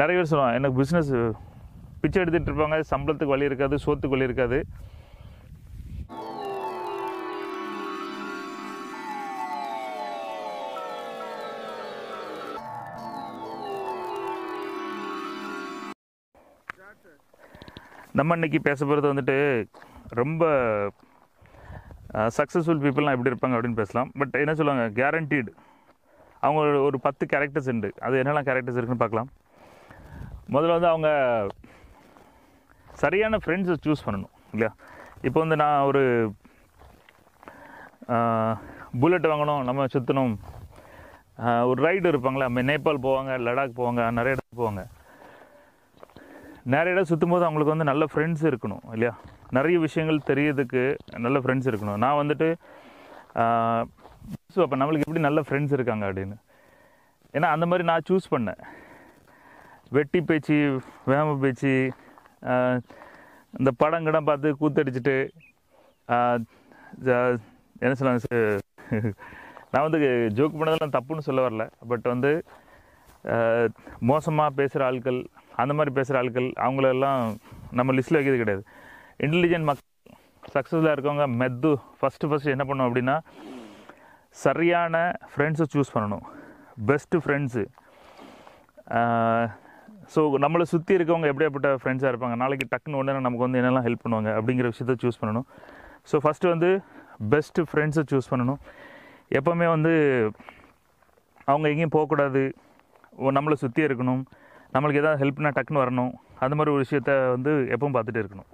நிறைய பேர் சொல்லுவாங்க எனக்கு பிஸ்னஸ் பிச்சை எடுத்துகிட்டு இருப்பாங்க சம்பளத்துக்கு வழி இருக்காது சோத்துக்கு வழி இருக்காது நம்ம இன்னைக்கு பேச போகிறது வந்துட்டு ரொம்ப சக்ஸஸ்ஃபுல் பீப்புளெலாம் எப்படி இருப்பாங்க அப்படின்னு பேசலாம் பட் என்ன சொல்லுவாங்க கேரண்டீடு அவங்களோட ஒரு பத்து கேரக்டர்ஸ் உண்டு அது என்னெல்லாம் கேரக்டர்ஸ் இருக்குன்னு பார்க்கலாம் முதல்ல வந்து அவங்க சரியான ஃப்ரெண்ட்ஸை சூஸ் பண்ணணும் இல்லையா இப்போ வந்து நான் ஒரு புல்லட் வாங்கணும் நம்ம சுற்றணும் ஒரு ரைடு இருப்பாங்களே நம்ம நேபாள் போவாங்க லடாக் போவாங்க நிறைய இடத்துக்கு போவாங்க நிறைய இடம் சுற்றும் போது அவங்களுக்கு வந்து நல்ல ஃப்ரெண்ட்ஸ் இருக்கணும் இல்லையா நிறைய விஷயங்கள் தெரியறதுக்கு நல்ல ஃப்ரெண்ட்ஸ் இருக்கணும் நான் வந்துட்டு அப்போ நம்மளுக்கு எப்படி நல்ல ஃப்ரெண்ட்ஸ் இருக்காங்க அப்படின்னு ஏன்னா அந்த மாதிரி நான் சூஸ் பண்ணேன் வெட்டி பேச்சு வேம பேச்சு இந்த படம் பார்த்து கூத்தடிச்சிட்டு என்ன சொல்லுவாங்க நான் வந்து ஜோக் பண்ணதெல்லாம் தப்புன்னு சொல்ல வரல பட் வந்து மோசமாக பேசுகிற ஆட்கள் அந்த மாதிரி பேசுகிற ஆட்கள் அவங்களெல்லாம் நம்ம லிஸ்ட்டில் வைக்கிறது கிடையாது இன்டெலிஜென்ட் மக் சக்ஸஸ்ஃபுல்லாக இருக்கவங்க மெத்து ஃபஸ்ட்டு ஃபஸ்ட்டு என்ன பண்ணணும் அப்படின்னா சரியான ஃப்ரெண்ட்ஸை சூஸ் பண்ணணும் பெஸ்ட்டு ஃப்ரெண்ட்ஸு ஸோ நம்மளை சுற்றி இருக்கவங்க எப்படியாப்பட்ட ஃப்ரெண்ட்ஸாக இருப்பாங்க நாளைக்கு டக்குன்னு ஒன்று நமக்கு வந்து என்னெல்லாம் ஹெல்ப் பண்ணுவாங்க அப்படிங்கிற விஷயத்த சூஸ் பண்ணணும் ஸோ ஃபஸ்ட்டு வந்து பெஸ்ட்டு ஃப்ரெண்ட்ஸை சூஸ் பண்ணணும் எப்போவுமே வந்து அவங்க எங்கேயும் போகக்கூடாது நம்மளை சுற்றி இருக்கணும் நம்மளுக்கு எதாவது ஹெல்ப்னா டக்குன்னு வரணும் அந்த மாதிரி ஒரு விஷயத்த வந்து எப்பவும் பார்த்துட்டு இருக்கணும்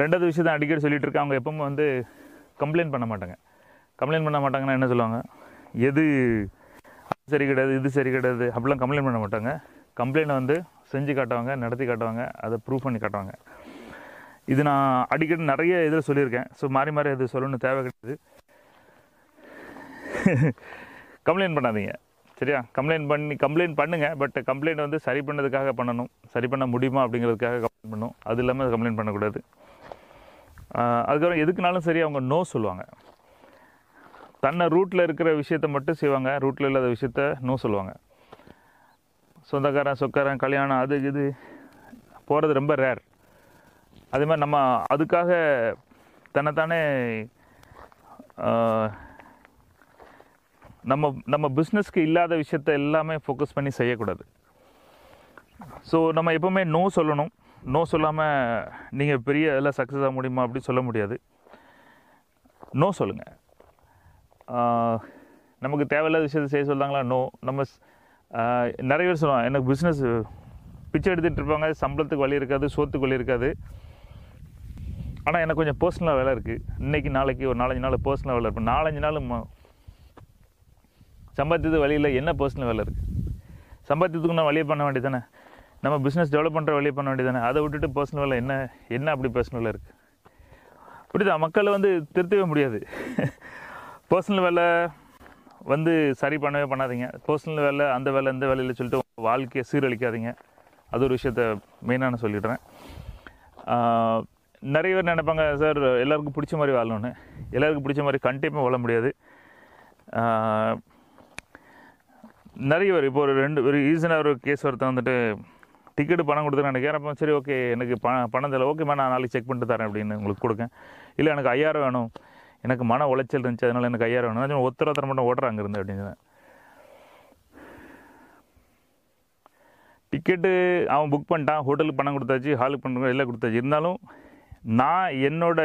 ரெண்டாவது விஷயத்த அடிக்கடி சொல்லிகிட்டு இருக்கேன் அவங்க எப்பவுமே வந்து கம்ப்ளைண்ட் பண்ண மாட்டாங்க கம்ப்ளைண்ட் பண்ண மாட்டாங்கன்னா என்ன சொல்லுவாங்க எது சரி கிடையாது இது சரி கிடையாது அப்படிலாம் கம்ப்ளைண்ட் பண்ண மாட்டாங்க கம்ப்ளைண்ட் வந்து செஞ்சு காட்டுவாங்க நடத்தி காட்டுவாங்க அதை ப்ரூவ் பண்ணி காட்டுவாங்க இது நான் அடிக்கடி நிறைய இதில் சொல்லியிருக்கேன் ஸோ மாறி மாறி அது சொல்லணும்னு தேவை கிடையாது கம்ப்ளைண்ட் பண்ணாதீங்க சரியா கம்ப்ளைண்ட் பண்ணி கம்ப்ளைண்ட் பண்ணுங்கள் பட் கம்ப்ளைண்ட் வந்து சரி பண்ணதுக்காக பண்ணணும் சரி பண்ண முடியுமா அப்படிங்கிறதுக்காக கம்ப்ளைண்ட் பண்ணணும் அது இல்லாமல் கம்ப்ளைண்ட் பண்ணக்கூடாது அதுக்கப்புறம் எதுக்குனாலும் சரி அவங்க நோ சொல்லுவாங்க தன்னை ரூட்டில் இருக்கிற விஷயத்த மட்டும் செய்வாங்க ரூட்டில் இல்லாத விஷயத்த நோ சொல்லுவாங்க சொந்தக்காரன் சொக்காரன் கல்யாணம் அது இது போகிறது ரொம்ப ரேர் அதே மாதிரி நம்ம அதுக்காக தன்னைத்தானே நம்ம நம்ம பிஸ்னஸ்க்கு இல்லாத விஷயத்த எல்லாமே ஃபோக்கஸ் பண்ணி செய்யக்கூடாது ஸோ நம்ம எப்போவுமே நோ சொல்லணும் நோ சொல்லாமல் நீங்கள் பெரிய இதில் சக்ஸஸ் ஆக முடியுமா அப்படின்னு சொல்ல முடியாது நோ சொல்லுங்கள் நமக்கு தேவையில்லாத விஷயத்தை செய்ய சொல்கிறாங்களா நோ நம்ம நிறைய பேர் சொல்லுவாங்க எனக்கு பிஸ்னஸ் பிச்சை எடுத்துகிட்டு இருப்பாங்க சம்பளத்துக்கு வழி இருக்காது சோத்துக்கு வழி இருக்காது ஆனால் எனக்கு கொஞ்சம் பர்சனலாக வேலை இருக்குது இன்றைக்கி நாளைக்கு ஒரு நாலஞ்சு நாள் பர்சனலாக வேலை இருக்கும் நாலஞ்சு நாள் சம்பாத்தியது வழியில் என்ன பர்சனல் வேலை இருக்குது சம்பாத்தியத்துக்கு நான் வழியை பண்ண வேண்டியது தானே நம்ம பிஸ்னஸ் டெவலப் பண்ணுற வழியை பண்ண வேண்டியதானே தானே அதை விட்டுட்டு பர்சனல் வேலை என்ன என்ன அப்படி பர்சனல் இருக்குது புரியுதா மக்களை வந்து திருத்தவே முடியாது பர்சனல் வேலை வந்து சரி பண்ணவே பண்ணாதீங்க பர்சனல் வேலை அந்த வேலை இந்த வேலையில் சொல்லிட்டு வாழ்க்கையை சீரழிக்காதீங்க அது ஒரு விஷயத்த மெயினாக நான் சொல்லிடுறேன் நிறைய பேர் நினைப்பாங்க சார் எல்லாருக்கும் பிடிச்ச மாதிரி வாழணும்னு எல்லாருக்கும் பிடிச்ச மாதிரி கண்டிப்பாக வாழ முடியாது நிறைய பேர் இப்போ ஒரு ரெண்டு ஒரு ரீசனாக ஒரு கேஸ் ஒருத்தன் வந்துட்டு டிக்கெட்டு பணம் கொடுத்துருக்கேன் நான் சரி ஓகே எனக்கு பணம் பணம் தெரியல ஓகேம்மா நான் நாளைக்கு செக் பண்ணிட்டு தரேன் அப்படின்னு உங்களுக்கு கொடுக்கேன் இல்லை எனக்கு ஐயாயிரம் வேணும் எனக்கு மன உளைச்சல் இருந்துச்சு அதனால் எனக்கு ஐயாயிரம் வேணும் ஒருத்தர் ஒருத்தர் மட்டும் ஓடுறாங்க இருந்து அப்படின்னு டிக்கெட்டு அவன் புக் பண்ணிட்டான் ஹோட்டலுக்கு பணம் கொடுத்தாச்சு ஹாலுக்கு பண்ண எல்லாம் கொடுத்தாச்சு இருந்தாலும் நான் என்னோட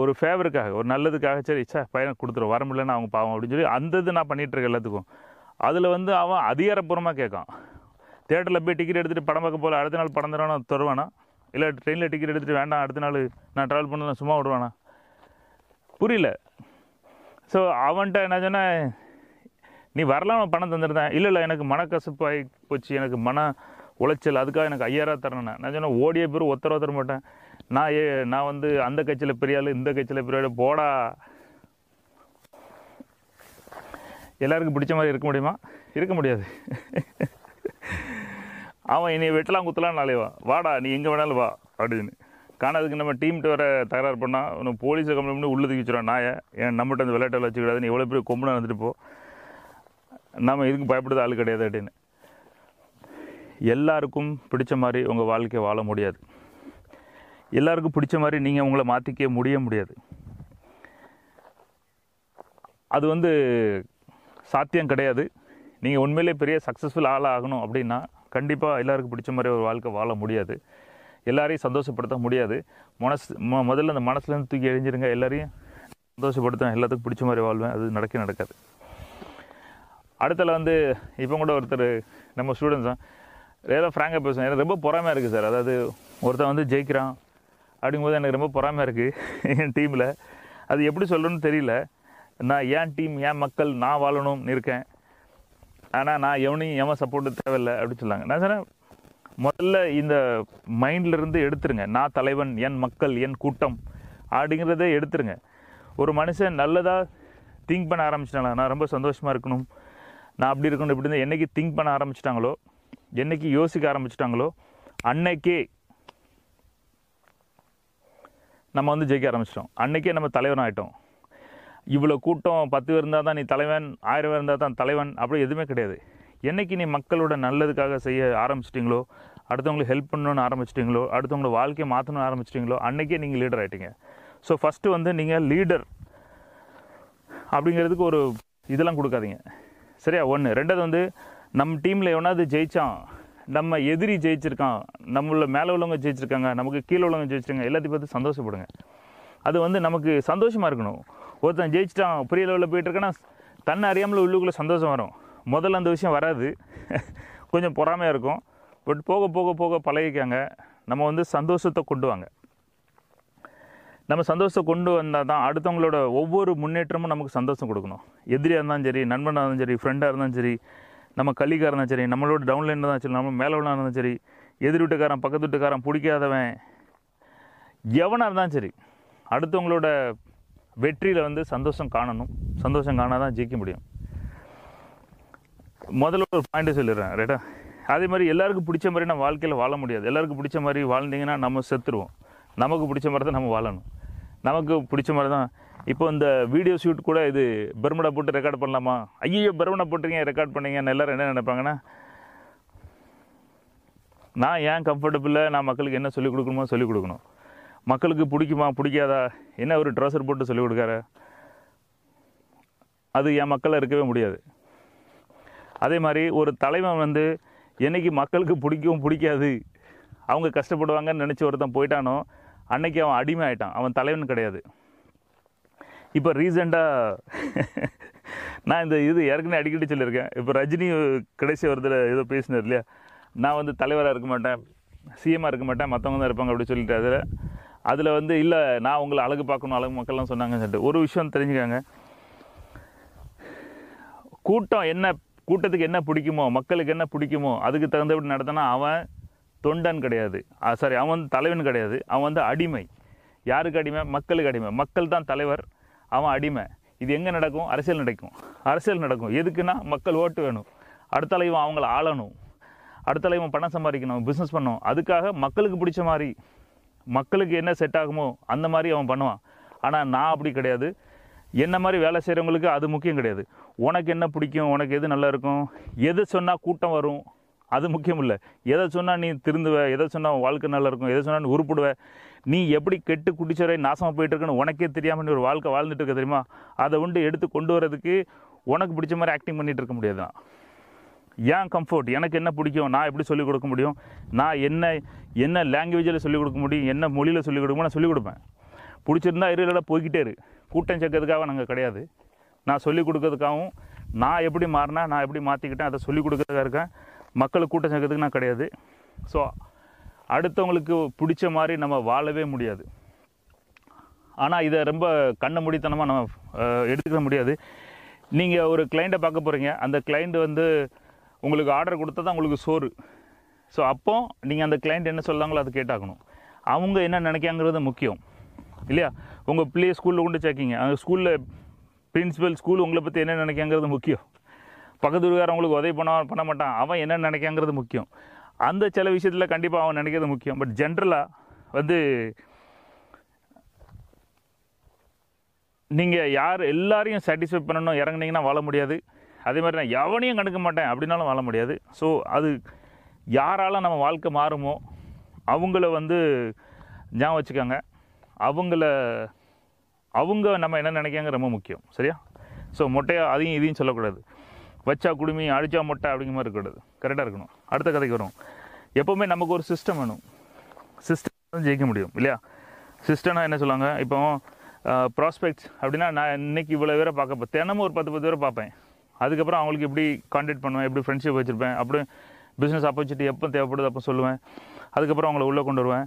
ஒரு ஃபேவருக்காக ஒரு நல்லதுக்காக சரி சார் பையனை கொடுத்துரும் வர முடியலன்னு அவங்க பாவம் அப்படின்னு சொல்லி அந்த இது நான் பண்ணிகிட்ருக்கேன் எல்லாத்துக்கும் அதில் வந்து அவன் அதிகாரப்பூர்வமாக கேட்கான் தேட்டரில் போய் டிக்கெட் எடுத்துகிட்டு படம் பார்க்க போகல அடுத்த நாள் படம் தரானா தருவானா இல்லை ட்ரெயினில் டிக்கெட் எடுத்துகிட்டு வேண்டாம் அடுத்த நாள் நான் ட்ராவல் பண்ணலாம் சும்மா விடுவானா புரியல ஸோ அவன்கிட்ட என்ன சொன்ன நீ வரலாம் அவன் பணம் தந்துருந்தேன் இல்லை இல்லை எனக்கு மனக்கசப்பு ஆகி போச்சு எனக்கு மன உளைச்சல் அதுக்காக எனக்கு ஐயாயிரம் தரணும் நான் சொன்னேன் ஓடிய பேர் ஒத்தர ஒத்தர மாட்டேன் நான் ஏ நான் வந்து அந்த கட்சியில் பெரிய ஆள் இந்த கட்சியில் பெரிய போடா எல்லாருக்கும் பிடிச்ச மாதிரி இருக்க முடியுமா இருக்க முடியாது அவன் என்னை வெட்டலாம் குத்தலாம் நாளைவா வாடா நீ எங்கே வேணாலும் வா அப்படின்னு காண அதுக்கு நம்ம டீம்கிட்ட வர தகராறு பண்ணால் இன்னும் போலீஸை கம்ப்ளைண்ட் பண்ணி உள்ளதுக்கு வச்சுருவோம் நாயை ஏன் நம்மகிட்ட அந்த விளையாட்டில் வச்சுக்கூடாதுன்னு எவ்வளோ பெரிய கொம்புனா வந்துட்டு போ நம்ம இதுக்கு பயப்படுறது ஆள் கிடையாது அப்படின்னு எல்லாருக்கும் பிடிச்ச மாதிரி உங்கள் வாழ்க்கையை வாழ முடியாது எல்லாருக்கும் பிடிச்ச மாதிரி நீங்கள் உங்களை மாற்றிக்க முடிய முடியாது அது வந்து சாத்தியம் கிடையாது நீங்கள் உண்மையிலே பெரிய சக்ஸஸ்ஃபுல் ஆளாகணும் அப்படின்னா கண்டிப்பாக எல்லாருக்கும் பிடிச்ச மாதிரி ஒரு வாழ்க்கை வாழ முடியாது எல்லாரையும் சந்தோஷப்படுத்த முடியாது மனசு முதல்ல அந்த மனசுலேருந்து தூக்கி எழிஞ்சிருங்க எல்லாரையும் சந்தோஷப்படுத்தும் எல்லாத்துக்கும் பிடிச்ச மாதிரி வாழ்வேன் அது நடக்க நடக்காது அடுத்தல வந்து இப்போ கூட ஒருத்தர் நம்ம ஸ்டூடெண்ட்ஸும் தான் ஏதோ ஃப்ராங்காக பேசுவேன் எனக்கு ரொம்ப பொறாமையாக இருக்குது சார் அதாவது ஒருத்தன் வந்து ஜெயிக்கிறான் அப்படிங்கும்போது எனக்கு ரொம்ப பொறாமையாக இருக்குது என் டீமில் அது எப்படி சொல்லணும்னு தெரியல நான் ஏன் டீம் ஏன் மக்கள் நான் வாழணும்னு இருக்கேன் ஆனால் நான் எவனையும் எவன் சப்போர்ட்டு தேவையில்லை அப்படின்னு சொல்லாங்க நான் சொன்னேன் முதல்ல இந்த மைண்ட்லேருந்து எடுத்துருங்க நான் தலைவன் என் மக்கள் என் கூட்டம் அப்படிங்கிறத எடுத்துருங்க ஒரு மனுஷன் நல்லதாக திங்க் பண்ண ஆரம்பிச்சிட்டாங்களா நான் ரொம்ப சந்தோஷமாக இருக்கணும் நான் அப்படி இருக்கணும் இப்படி இருந்தால் என்றைக்கு திங்க் பண்ண ஆரம்பிச்சிட்டாங்களோ என்றைக்கு யோசிக்க ஆரம்பிச்சிட்டாங்களோ அன்னைக்கே நம்ம வந்து ஜெயிக்க ஆரம்பிச்சிட்டோம் அன்றைக்கே நம்ம தலைவன் ஆகிட்டோம் இவ்வளோ கூட்டம் பத்து பேர் இருந்தால் தான் நீ தலைவன் ஆயிரம் பேர் இருந்தால் தான் தலைவன் அப்படி எதுவுமே கிடையாது என்றைக்கு நீ மக்களோட நல்லதுக்காக செய்ய ஆரம்பிச்சிட்டிங்களோ அடுத்தவங்களுக்கு ஹெல்ப் பண்ணணும்னு ஆரம்பிச்சிட்டிங்களோ அடுத்தவங்களோட வாழ்க்கையை மாற்றணும்னு ஆரம்பிச்சிட்டிங்களோ அன்றைக்கே நீங்கள் லீடர் ஆகிட்டீங்க ஸோ ஃபஸ்ட்டு வந்து நீங்கள் லீடர் அப்படிங்கிறதுக்கு ஒரு இதெல்லாம் கொடுக்காதீங்க சரியா ஒன்று ரெண்டாவது வந்து நம்ம டீமில் எவனாவது ஜெயித்தான் நம்ம எதிரி ஜெயிச்சிருக்கான் நம்மள மேலே உள்ளவங்க ஜெயிச்சிருக்காங்க நமக்கு கீழே உள்ளவங்க ஜெயிச்சிருக்காங்க எல்லாத்தையும் பார்த்து சந்தோஷப்படுங்க அது வந்து நமக்கு சந்தோஷமாக இருக்கணும் ஒருத்தன் ஜெயிச்சிட்டான் பெரிய லெவலில் போயிட்டுருக்கேன்னா தன்னை அறியாமல் உள்ளுக்குள்ளே சந்தோஷம் வரும் முதல்ல அந்த விஷயம் வராது கொஞ்சம் பொறாமையாக இருக்கும் பட் போக போக போக பழகிக்காங்க நம்ம வந்து சந்தோஷத்தை கொண்டு வாங்க நம்ம சந்தோஷத்தை கொண்டு வந்தால் தான் அடுத்தவங்களோட ஒவ்வொரு முன்னேற்றமும் நமக்கு சந்தோஷம் கொடுக்கணும் எதிரியாக இருந்தாலும் சரி நண்பனாக இருந்தாலும் சரி ஃப்ரெண்டாக இருந்தாலும் சரி நம்ம கலிக்காக இருந்தாலும் சரி நம்மளோட டவுன்லைன் இருந்தாலும் சரி நம்ம மேலே இருந்தாலும் சரி எதிர் வீட்டுக்காரன் பக்கத்து வீட்டுக்காரன் பிடிக்காதவன் எவனாக இருந்தாலும் சரி அடுத்தவங்களோட வெற்றியில் வந்து சந்தோஷம் காணணும் சந்தோஷம் காணாதான் ஜெயிக்க முடியும் முதல்ல ஒரு பாயிண்ட் சொல்லிடுறேன் ரைட்டா அதே மாதிரி எல்லாருக்கும் பிடிச்ச மாதிரி நம்ம வாழ்க்கையில் வாழ முடியாது எல்லாருக்கும் பிடிச்ச மாதிரி வாழ்ந்தீங்கன்னா நம்ம செத்துருவோம் நமக்கு பிடிச்ச மாதிரி தான் நம்ம வாழணும் நமக்கு பிடிச்ச மாதிரி தான் இப்போ இந்த வீடியோ ஷூட் கூட இது பெர்மடா போட்டு ரெக்கார்ட் பண்ணலாமா ஐயோ பெர்மடா போட்டிருக்கீங்க ரெக்கார்ட் பண்ணீங்கன்னு எல்லோரும் என்ன நினைப்பாங்கன்னா நான் ஏன் கம்ஃபர்டபுளாக நான் மக்களுக்கு என்ன சொல்லிக் கொடுக்கணுமோ சொல்லிக் கொடுக்கணும் மக்களுக்கு பிடிக்குமா பிடிக்காதா என்ன ஒரு ட்ரெஸர் போட்டு சொல்லிக் கொடுக்காரு அது என் மக்களை இருக்கவே முடியாது அதே மாதிரி ஒரு தலைவன் வந்து என்றைக்கு மக்களுக்கு பிடிக்கும் பிடிக்காது அவங்க கஷ்டப்படுவாங்கன்னு நினச்சி ஒருத்தன் போயிட்டானோ அன்னைக்கு அவன் அடிமை ஆகிட்டான் அவன் தலைவன் கிடையாது இப்போ ரீசெண்டாக நான் இந்த இது ஏற்கனவே அடிக்கடி சொல்லியிருக்கேன் இப்போ ரஜினி கடைசி வருதில் ஏதோ பேசினார் இல்லையா நான் வந்து தலைவராக இருக்க மாட்டேன் சிஎம்மாக இருக்க மாட்டேன் மற்றவங்க தான் இருப்பாங்க அப்படி சொல்லிட்டு அதில் அதில் வந்து இல்லை நான் உங்களை அழகு பார்க்கணும் அழகு மக்கள்லாம் சொன்னாங்கன்னு சொல்லிட்டு ஒரு விஷயம் தெரிஞ்சுக்காங்க கூட்டம் என்ன கூட்டத்துக்கு என்ன பிடிக்குமோ மக்களுக்கு என்ன பிடிக்குமோ அதுக்கு தகுந்தபடி நடத்தினா அவன் தொண்டன் கிடையாது சாரி அவன் வந்து தலைவன் கிடையாது அவன் வந்து அடிமை யாருக்கு அடிமை மக்களுக்கு அடிமை மக்கள் தான் தலைவர் அவன் அடிமை இது எங்கே நடக்கும் அரசியல் நடக்கும் அரசியல் நடக்கும் எதுக்குன்னா மக்கள் ஓட்டு வேணும் அடுத்த இவன் அவங்கள ஆளணும் அடுத்த இவன் பணம் சம்பாதிக்கணும் பிஸ்னஸ் பண்ணணும் அதுக்காக மக்களுக்கு பிடிச்ச மாதிரி மக்களுக்கு என்ன செட் ஆகுமோ அந்த மாதிரி அவன் பண்ணுவான் ஆனால் நான் அப்படி கிடையாது என்ன மாதிரி வேலை செய்கிறவங்களுக்கு அது முக்கியம் கிடையாது உனக்கு என்ன பிடிக்கும் உனக்கு எது நல்லா இருக்கும் எது சொன்னால் கூட்டம் வரும் அது முக்கியம் இல்லை எதை சொன்னால் நீ திருந்துவ எதை சொன்னால் வாழ்க்கை நல்லா இருக்கும் எதை சொன்னால் நீ உருப்பிடுவ நீ எப்படி கெட்டு குடிச்சவரை நாசமாக போயிட்டுருக்குன்னு உனக்கே தெரியாமல் நீ ஒரு வாழ்க்கை வாழ்ந்துட்டு இருக்க தெரியுமா அதை உண்டு எடுத்து கொண்டு வரதுக்கு உனக்கு பிடிச்ச மாதிரி ஆக்டிங் பண்ணிகிட்டு இருக்க முடியாது தான் ஏன் கம்ஃபர்ட் எனக்கு என்ன பிடிக்கும் நான் எப்படி சொல்லிக் கொடுக்க முடியும் நான் என்ன என்ன லாங்குவேஜில் சொல்லிக் கொடுக்க முடியும் என்ன மொழியில் சொல்லிக் கொடுக்க நான் சொல்லிக் கொடுப்பேன் பிடிச்சிருந்தா இருளட போய்கிட்டே இரு கூட்டம் சேர்க்கறதுக்காக நாங்கள் கிடையாது நான் சொல்லிக் கொடுக்கறதுக்காகவும் நான் எப்படி மாறினா நான் எப்படி மாற்றிக்கிட்டேன் அதை சொல்லிக் கொடுக்கறதுக்காக இருக்கேன் மக்களுக்கு கூட்டம் சேர்க்கறதுக்கு நான் கிடையாது ஸோ அடுத்தவங்களுக்கு பிடிச்ச மாதிரி நம்ம வாழவே முடியாது ஆனால் இதை ரொம்ப கண்ணை முடித்தனமாக நம்ம எடுத்துக்க முடியாது நீங்கள் ஒரு கிளைண்ட்டை பார்க்க போகிறீங்க அந்த கிளைண்ட் வந்து உங்களுக்கு ஆர்டர் கொடுத்தா தான் உங்களுக்கு சோறு ஸோ அப்போது நீங்கள் அந்த கிளைண்ட் என்ன சொல்லாங்களோ அதை கேட்டாகணும் அவங்க என்ன நினைக்காங்கிறது முக்கியம் இல்லையா உங்கள் பிள்ளையை ஸ்கூலில் கொண்டு சேர்க்கிங்க அந்த ஸ்கூலில் பிரின்ஸிபல் ஸ்கூல் உங்களை பற்றி என்ன நினைக்காங்கிறது முக்கியம் பக்கத்து வீட்டுக்காரவங்களுக்கு உதவி பண்ண பண்ண மாட்டான் அவன் என்ன நினைக்காங்கிறது முக்கியம் அந்த சில விஷயத்தில் கண்டிப்பாக அவன் நினைக்கிறது முக்கியம் பட் ஜென்ரலாக வந்து நீங்கள் யார் எல்லாரையும் சாட்டிஸ்ஃபை பண்ணணும் இறங்குனீங்கன்னா வாழ முடியாது அதே மாதிரி நான் எவனையும் கண்டுக்க மாட்டேன் அப்படின்னாலும் வாழ முடியாது ஸோ அது யாரால் நம்ம வாழ்க்கை மாறுமோ அவங்கள வந்து ஞாபகம் வச்சுக்கோங்க அவங்கள அவங்க நம்ம என்ன நினைக்காங்க ரொம்ப முக்கியம் சரியா ஸோ மொட்டையாக அதையும் இதையும் சொல்லக்கூடாது வச்சா குடுமி அழிச்சா மொட்டை அப்படிங்கிற மாதிரி இருக்கக்கூடாது கரெக்டாக இருக்கணும் அடுத்த கதைக்கு வரும் எப்போவுமே நமக்கு ஒரு சிஸ்டம் வேணும் சிஸ்டம் ஜெயிக்க முடியும் இல்லையா சிஸ்டம்னா என்ன சொல்லுவாங்க இப்போ ப்ராஸ்பெக்ட்ஸ் அப்படின்னா நான் இன்றைக்கி இவ்வளோ பேரை பார்க்க தினமும் ஒரு பத்து பத்து பேரை பார்ப்பேன் அதுக்கப்புறம் அவங்களுக்கு எப்படி காண்டாக்ட் பண்ணுவேன் எப்படி ஃப்ரெண்ட்ஷிப் வச்சுருப்பேன் அப்படியே பிஸ்னஸ் ஆப்பர்ச்சுனிட்டி எப்போ தேவைப்படுது அப்போ சொல்லுவேன் அதுக்கப்புறம் அவங்கள உள்ளே கொண்டு வருவேன்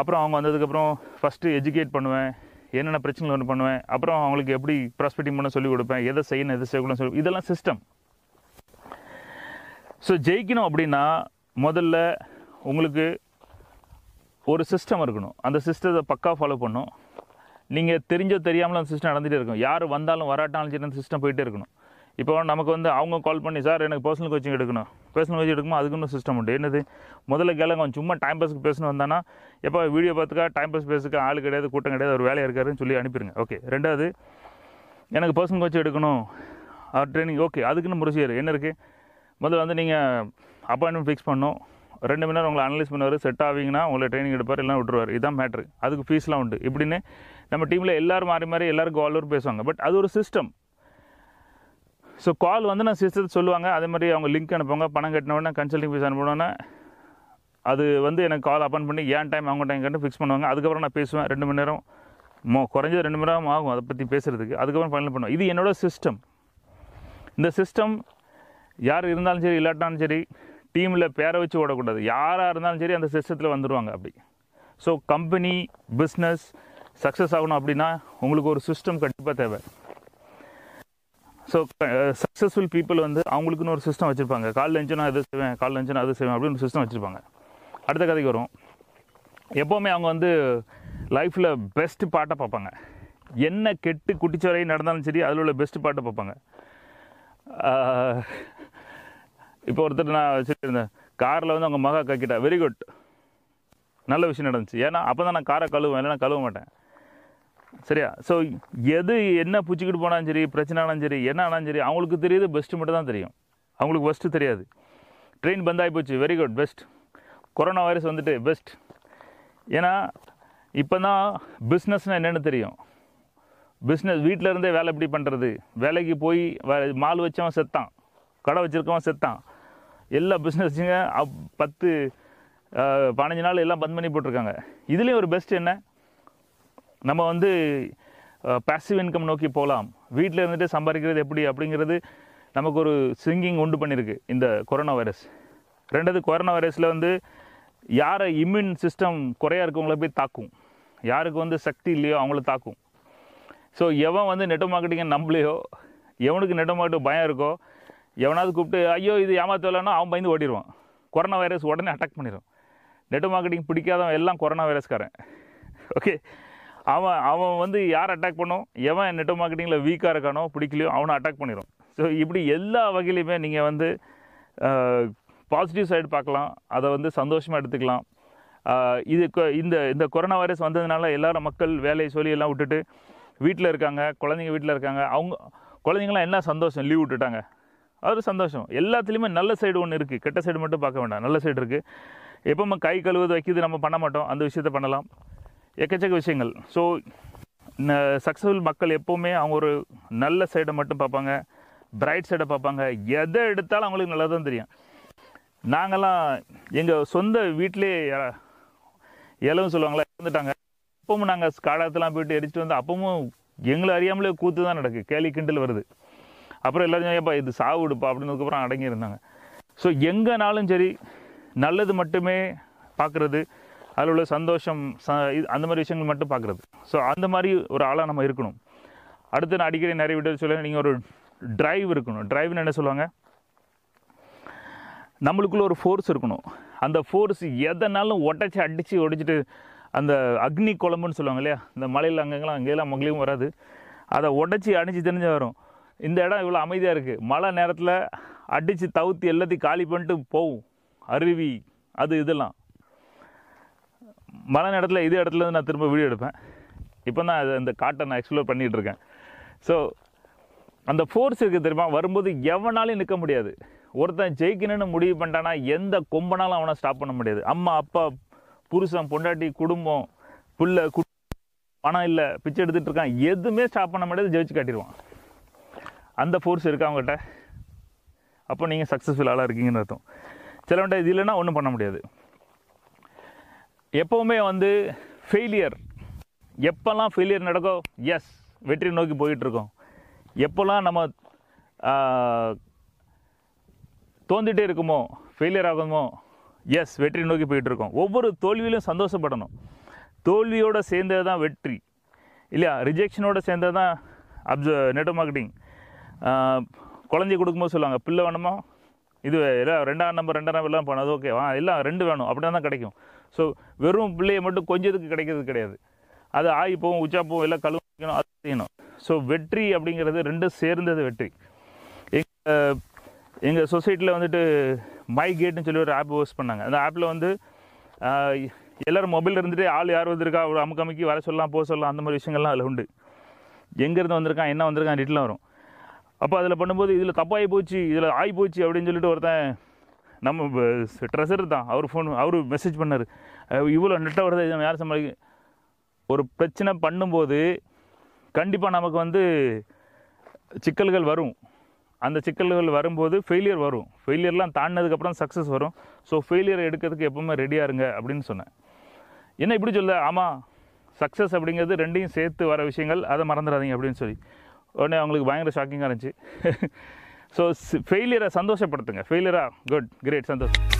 அப்புறம் அவங்க வந்ததுக்கப்புறம் ஃபஸ்ட்டு எஜுகேட் பண்ணுவேன் என்னென்ன பிரச்சனைகள் ஒன்று பண்ணுவேன் அப்புறம் அவங்களுக்கு எப்படி ப்ராஸ்பெக்டிங் பண்ண சொல்லிக் கொடுப்பேன் எதை செய்யணும் எதை செய்யக்கூடாது சொல்லி இதெல்லாம் சிஸ்டம் ஸோ ஜெயிக்கணும் அப்படின்னா முதல்ல உங்களுக்கு ஒரு சிஸ்டம் இருக்கணும் அந்த சிஸ்டத்தை பக்கா ஃபாலோ பண்ணும் நீங்கள் தெரிஞ்சோ தெரியாமலும் அந்த சிஸ்டம் நடந்துகிட்டே இருக்கும் யார் வந்தாலும் வராட்டாலும் சரி அந்த சிஸ்டம் போயிட்டே இருக்கணும் இப்போ நமக்கு வந்து அவங்க கால் பண்ணி சார் எனக்கு பர்சனல் கோச்சிங் எடுக்கணும் பர்சனல் கோச்சிங் எடுக்குமா அதுக்குன்னு சிஸ்டம் உண்டு என்னது முதல்ல கேளுங்க சும்மா டைம் பாஸ்க்கு பேசணும் வந்தானா எப்போ வீடியோ பார்த்துக்கா டைம் பாஸ் பேசுக்க ஆள் கிடையாது கூட்டம் கிடையாது ஒரு வேலையாக இருக்காருன்னு சொல்லி அனுப்பிடுங்க ஓகே ரெண்டாவது எனக்கு பர்சனல் கோச்சிங் எடுக்கணும் ட்ரைனிங் ஓகே அதுக்குன்னு ப்ரொசீஜர் என்ன இருக்குது முதல்ல வந்து நீங்கள் அப்பாயின்மெண்ட் ஃபிக்ஸ் பண்ணணும் ரெண்டு மணி நேரம் உங்களை அனலைஸ் பண்ணுவார் செட் ஆவீங்கன்னா உங்களை ட்ரைனிங் எடுப்பார் எல்லாம் விட்டுருவார் இதுதான் மேட்ரு அதுக்கு ஃபீஸ்லாம் உண்டு இப்படின்னு நம்ம டீமில் எல்லோரும் மாறி மாறி எல்லாருக்கும் ஆல் பேசுவாங்க பட் அது ஒரு சிஸ்டம் ஸோ கால் வந்து நான் சிஸ்டர் சொல்லுவாங்க அதே மாதிரி அவங்க லிங்க் அனுப்புவாங்க பணம் கட்டின உடனே கன்சல்டிங் ஃபீஸ் அனுப்பினோன்னே அது வந்து எனக்கு கால் அப்பன் பண்ணி ஏன் டைம் அவங்க டைம் கட்டு ஃபிக்ஸ் பண்ணுவாங்க அதுக்கப்புறம் நான் பேசுவேன் ரெண்டு மணி நேரம் மோ குறைஞ்சது ரெண்டு மணி நேரம் ஆகும் அதை பற்றி பேசுகிறதுக்கு அதுக்கப்புறம் ஃபைனல் பண்ணுவேன் இது என்னோடய சிஸ்டம் இந்த சிஸ்டம் யார் இருந்தாலும் சரி இல்லாட்டாலும் சரி டீமில் பேரை வச்சு ஓடக்கூடாது யாராக இருந்தாலும் சரி அந்த சிஸ்டத்தில் வந்துடுவாங்க அப்படி ஸோ கம்பெனி பிஸ்னஸ் சக்ஸஸ் ஆகணும் அப்படின்னா உங்களுக்கு ஒரு சிஸ்டம் கண்டிப்பாக தேவை ஸோ சக்ஸஸ்ஃபுல் பீப்புள் வந்து அவங்களுக்குன்னு ஒரு சிஸ்டம் வச்சுருப்பாங்க கால் லஞ்சனா அது செய்வேன் கால் லஞ்சனா அது செய்வேன் அப்படின்னு சிஸ்டம் வச்சுருப்பாங்க அடுத்த கதைக்கு வரும் எப்போவுமே அவங்க வந்து லைஃப்பில் பெஸ்ட்டு பாட்டை பார்ப்பாங்க என்ன கெட்டு வரையும் நடந்தாலும் சரி அதில் உள்ள பெஸ்ட்டு பாட்டை பார்ப்பாங்க இப்போ ஒருத்தர் நான் வச்சுருந்தேன் காரில் வந்து அவங்க மகா கக்கிட்டா வெரி குட் நல்ல விஷயம் நடந்துச்சு ஏன்னா அப்போ தான் நான் காரை கழுவேன் இல்லைனா கழுவ மாட்டேன் சரியா ஸோ எது என்ன பிடிச்சிக்கிட்டு போனாலும் சரி பிரச்சனை ஆனாலும் சரி என்ன ஆனாலும் சரி அவங்களுக்கு தெரியுது பெஸ்ட்டு மட்டும் தான் தெரியும் அவங்களுக்கு ஃபஸ்ட்டு தெரியாது ட்ரெயின் பந்த் போச்சு very good best corona virus வந்துட்டு பெஸ்ட் ஏன்னா இப்போ தான் பிஸ்னஸ்னால் என்னென்னு தெரியும் பிஸ்னஸ் வீட்டில் இருந்தே வேலை எப்படி பண்ணுறது வேலைக்கு போய் மால் வச்சவன் செத்தான் கடை வச்சுருக்கவன் செத்தான் எல்லா அப் பத்து பதினஞ்சு நாள் எல்லாம் பந்த் பண்ணி போட்டிருக்காங்க இதுலேயும் ஒரு பெஸ்ட் என்ன நம்ம வந்து பேசிவ் இன்கம் நோக்கி போகலாம் வீட்டில் இருந்துட்டு சம்பாதிக்கிறது எப்படி அப்படிங்கிறது நமக்கு ஒரு சிங்கிங் உண்டு பண்ணியிருக்கு இந்த கொரோனா வைரஸ் ரெண்டாவது கொரோனா வைரஸில் வந்து யாரை இம்யூன் சிஸ்டம் குறையாக இருக்கவங்கள போய் தாக்கும் யாருக்கு வந்து சக்தி இல்லையோ அவங்கள தாக்கும் ஸோ எவன் வந்து நெட்டோ மார்க்கெட்டிங்கை நம்பலையோ எவனுக்கு நெட்டோ மார்க்கெட் பயம் இருக்கோ எவனாவது கூப்பிட்டு ஐயோ இது ஏமாத்தலைன்னா அவன் பயந்து ஓடிடுவான் கொரோனா வைரஸ் உடனே அட்டாக் பண்ணிடும் நெட்டோ மார்க்கெட்டிங் பிடிக்காதவன் எல்லாம் கொரோனா வைரஸ்காரன் ஓகே அவன் அவன் வந்து யார் அட்டாக் பண்ணும் எவன் நெட்ஒர்க் மார்க்கெட்டிங்கில் வீக்காக இருக்கானோ பிடிக்கலையோ அவனை அட்டாக் பண்ணிடும் ஸோ இப்படி எல்லா வகையிலையுமே நீங்கள் வந்து பாசிட்டிவ் சைடு பார்க்கலாம் அதை வந்து சந்தோஷமாக எடுத்துக்கலாம் இது இந்த இந்த கொரோனா வைரஸ் வந்ததுனால எல்லாரும் மக்கள் வேலையை சொல்லி எல்லாம் விட்டுட்டு வீட்டில் இருக்காங்க குழந்தைங்க வீட்டில் இருக்காங்க அவங்க குழந்தைங்களாம் என்ன சந்தோஷம் லீவ் விட்டுட்டாங்க அது சந்தோஷம் எல்லாத்துலேயுமே நல்ல சைடு ஒன்று இருக்குது கெட்ட சைடு மட்டும் பார்க்க வேண்டாம் நல்ல சைடு இருக்குது எப்போ கை கழுவுது வைக்கிறது நம்ம பண்ண மாட்டோம் அந்த விஷயத்த பண்ணலாம் எக்கச்சக்க விஷயங்கள் ஸோ சக்ஸஸ்ஃபுல் மக்கள் எப்போவுமே அவங்க ஒரு நல்ல சைடை மட்டும் பார்ப்பாங்க பிரைட் சைடை பார்ப்பாங்க எதை எடுத்தாலும் அவங்களுக்கு நல்லா தான் தெரியும் நாங்கள்லாம் எங்கள் சொந்த வீட்டிலே இலவும் சொல்லுவாங்களா இறந்துட்டாங்க அப்பவும் நாங்கள் காடத்தெல்லாம் போயிட்டு எரிச்சிட்டு வந்து அப்பவும் எங்களை அறியாமலே கூத்து தான் நடக்கு கேலி கிண்டல் வருது அப்புறம் எல்லாரும் ஏப்பா இது சாவு விடுப்பா அப்படின்னதுக்கப்புறம் அடங்கியிருந்தாங்க ஸோ எங்கேனாலும் சரி நல்லது மட்டுமே பார்க்குறது அதில் உள்ள சந்தோஷம் ச அந்த மாதிரி விஷயங்கள் மட்டும் பார்க்குறது ஸோ அந்த மாதிரி ஒரு ஆளாக நம்ம இருக்கணும் அடுத்து நான் அடிக்கடி நிறைய வீடியோ சொல்ல நீங்கள் ஒரு ட்ரைவ் இருக்கணும் ட்ரைவ்னு என்ன சொல்லுவாங்க நம்மளுக்குள்ளே ஒரு ஃபோர்ஸ் இருக்கணும் அந்த ஃபோர்ஸ் எதனாலும் ஒட்டச்சி அடித்து ஒடிச்சிட்டு அந்த அக்னி குழம்புன்னு சொல்லுவாங்க இல்லையா இந்த மலையில் அங்கங்கெல்லாம் அங்கேயெல்லாம் மகளையும் வராது அதை உடச்சி அடித்து தெரிஞ்சு வரும் இந்த இடம் இவ்வளோ அமைதியாக இருக்குது மழை நேரத்தில் அடித்து தவுத்து எல்லாத்தையும் காலி பண்ணிட்டு போகும் அருவி அது இதெல்லாம் மழை இடத்துல இதே இடத்துல நான் திரும்ப வீடியோ எடுப்பேன் இப்போ தான் அது அந்த காட்டை நான் எக்ஸ்ப்ளோர் பண்ணிகிட்டு இருக்கேன் ஸோ அந்த ஃபோர்ஸ் இருக்குது தெரியுமா வரும்போது எவனாலையும் நிற்க முடியாது ஒருத்தன் ஜெயிக்கணும்னு முடிவு பண்ணிட்டானா எந்த கொம்பனாலும் அவனை ஸ்டாப் பண்ண முடியாது அம்மா அப்பா புருஷன் பொண்டாட்டி குடும்பம் பிள்ளை கு பணம் இல்லை பிச்சை எடுத்துகிட்டு இருக்கான் எதுவுமே ஸ்டாப் பண்ண முடியாது ஜெயிச்சு காட்டிடுவான் அந்த ஃபோர்ஸ் இருக்கா அவங்ககிட்ட அப்போ நீங்கள் சக்ஸஸ்ஃபுல் ஆளாக இருக்கீங்கன்னு அர்த்தம் சிலவன்ட்ட இது இல்லைன்னா ஒன்றும் பண்ண முடியாது எப்போவுமே வந்து ஃபெயிலியர் எப்போல்லாம் ஃபெயிலியர் நடக்கும் எஸ் வெற்றி நோக்கி போயிட்டுருக்கோம் எப்போல்லாம் நம்ம தோந்துகிட்டே இருக்குமோ ஃபெயிலியர் ஆகுமோ எஸ் வெற்றி நோக்கி போயிட்டுருக்கோம் ஒவ்வொரு தோல்வியிலும் சந்தோஷப்படணும் தோல்வியோடு சேர்ந்தது தான் வெற்றி இல்லையா ரிஜெக்ஷனோடு சேர்ந்தது தான் அப்ச நெட் மார்க்கெட்டிங் குழந்தைய கொடுக்கும்போது சொல்லுவாங்க பிள்ளை வேணுமா இது எல்லாம் ரெண்டாம் நம்பர் ரெண்டாம் நம்பர்லாம் பண்ணது ஓகே ஓகேவா எல்லாம் ரெண்டு வேணும் அப்படின்னா தான் கிடைக்கும் ஸோ வெறும் பிள்ளையை மட்டும் கொஞ்சத்துக்கு கிடைக்கிறது கிடையாது அது ஆகிப்போம் உச்சாப்போவும் எல்லாம் கழுவிக்கணும் அது செய்யணும் ஸோ வெற்றி அப்படிங்கிறது ரெண்டும் சேர்ந்தது வெற்றி எங்கள் எங்கள் சொசைட்டியில் வந்துட்டு மை கேட்னு சொல்லி ஒரு ஆப் யூஸ் பண்ணாங்க அந்த ஆப்பில் வந்து எல்லோரும் மொபைலில் இருந்துட்டு ஆள் யார் வந்திருக்கா ஒரு அமுக்க அமுக்கி வர சொல்லலாம் போக சொல்லலாம் அந்த மாதிரி விஷயங்கள்லாம் அதில் உண்டு எங்கேருந்து வந்திருக்கான் என்ன வந்திருக்கான் டீட்டெலாம் வரும் அப்போ அதில் பண்ணும்போது இதில் தப்பாகி போச்சு இதில் ஆகி போச்சு அப்படின்னு சொல்லிட்டு ஒருத்தன் நம்ம ட்ரெஸர் தான் அவர் ஃபோன் அவர் மெசேஜ் பண்ணார் இவ்வளோ நெட்டாக வருது நம்ம யார் சம்பாதிக்க ஒரு பிரச்சனை பண்ணும்போது கண்டிப்பாக நமக்கு வந்து சிக்கல்கள் வரும் அந்த சிக்கல்கள் வரும்போது ஃபெயிலியர் வரும் ஃபெயிலியர்லாம் தாண்டினதுக்கப்புறம் சக்ஸஸ் வரும் ஸோ ஃபெயிலியர் எடுக்கிறதுக்கு எப்போவுமே ரெடியாக இருங்க அப்படின்னு சொன்னேன் என்ன இப்படி சொல்ல ஆமாம் சக்ஸஸ் அப்படிங்கிறது ரெண்டையும் சேர்த்து வர விஷயங்கள் அதை மறந்துடாதீங்க அப்படின்னு சொல்லி உடனே அவங்களுக்கு பயங்கர ஷாக்கிங்காக இருந்துச்சு ஸோ ஃபெயிலியரை சந்தோஷப்படுத்துங்க ஃபெயிலியரா குட் கிரேட் சந்தோஷம்